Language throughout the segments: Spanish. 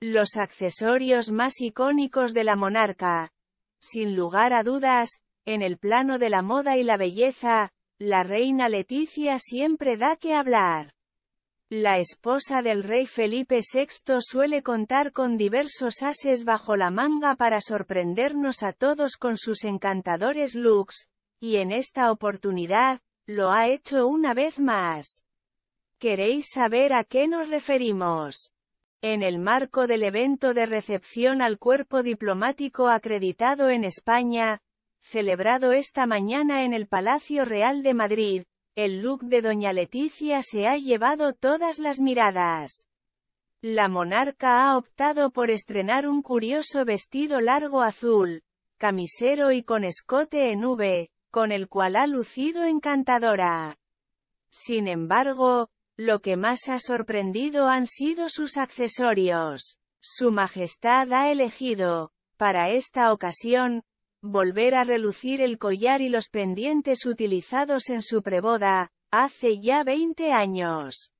Los accesorios más icónicos de la monarca. Sin lugar a dudas, en el plano de la moda y la belleza, la reina Leticia siempre da que hablar. La esposa del rey Felipe VI suele contar con diversos ases bajo la manga para sorprendernos a todos con sus encantadores looks, y en esta oportunidad, lo ha hecho una vez más. ¿Queréis saber a qué nos referimos? En el marco del evento de recepción al cuerpo diplomático acreditado en España, celebrado esta mañana en el Palacio Real de Madrid, el look de doña Leticia se ha llevado todas las miradas. La monarca ha optado por estrenar un curioso vestido largo azul, camisero y con escote en V, con el cual ha lucido encantadora. Sin embargo, lo que más ha sorprendido han sido sus accesorios. Su Majestad ha elegido, para esta ocasión, volver a relucir el collar y los pendientes utilizados en su preboda, hace ya 20 años.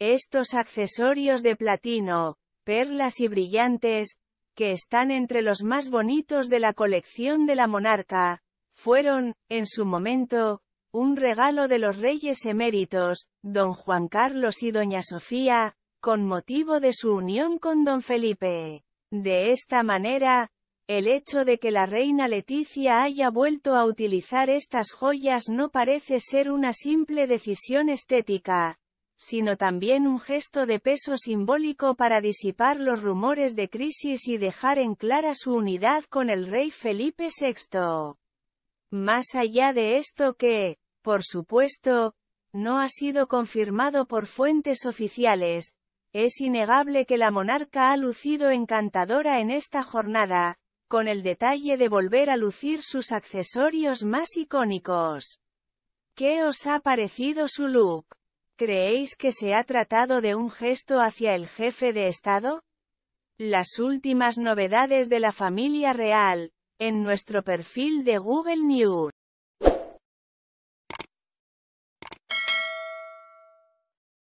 Estos accesorios de platino, perlas y brillantes, que están entre los más bonitos de la colección de la monarca, fueron, en su momento, un regalo de los reyes eméritos, don Juan Carlos y doña Sofía, con motivo de su unión con don Felipe. De esta manera, el hecho de que la reina Leticia haya vuelto a utilizar estas joyas no parece ser una simple decisión estética, sino también un gesto de peso simbólico para disipar los rumores de crisis y dejar en clara su unidad con el rey Felipe VI. Más allá de esto que, por supuesto, no ha sido confirmado por fuentes oficiales, es innegable que la monarca ha lucido encantadora en esta jornada, con el detalle de volver a lucir sus accesorios más icónicos. ¿Qué os ha parecido su look? ¿Creéis que se ha tratado de un gesto hacia el jefe de Estado? Las últimas novedades de la familia real, en nuestro perfil de Google News.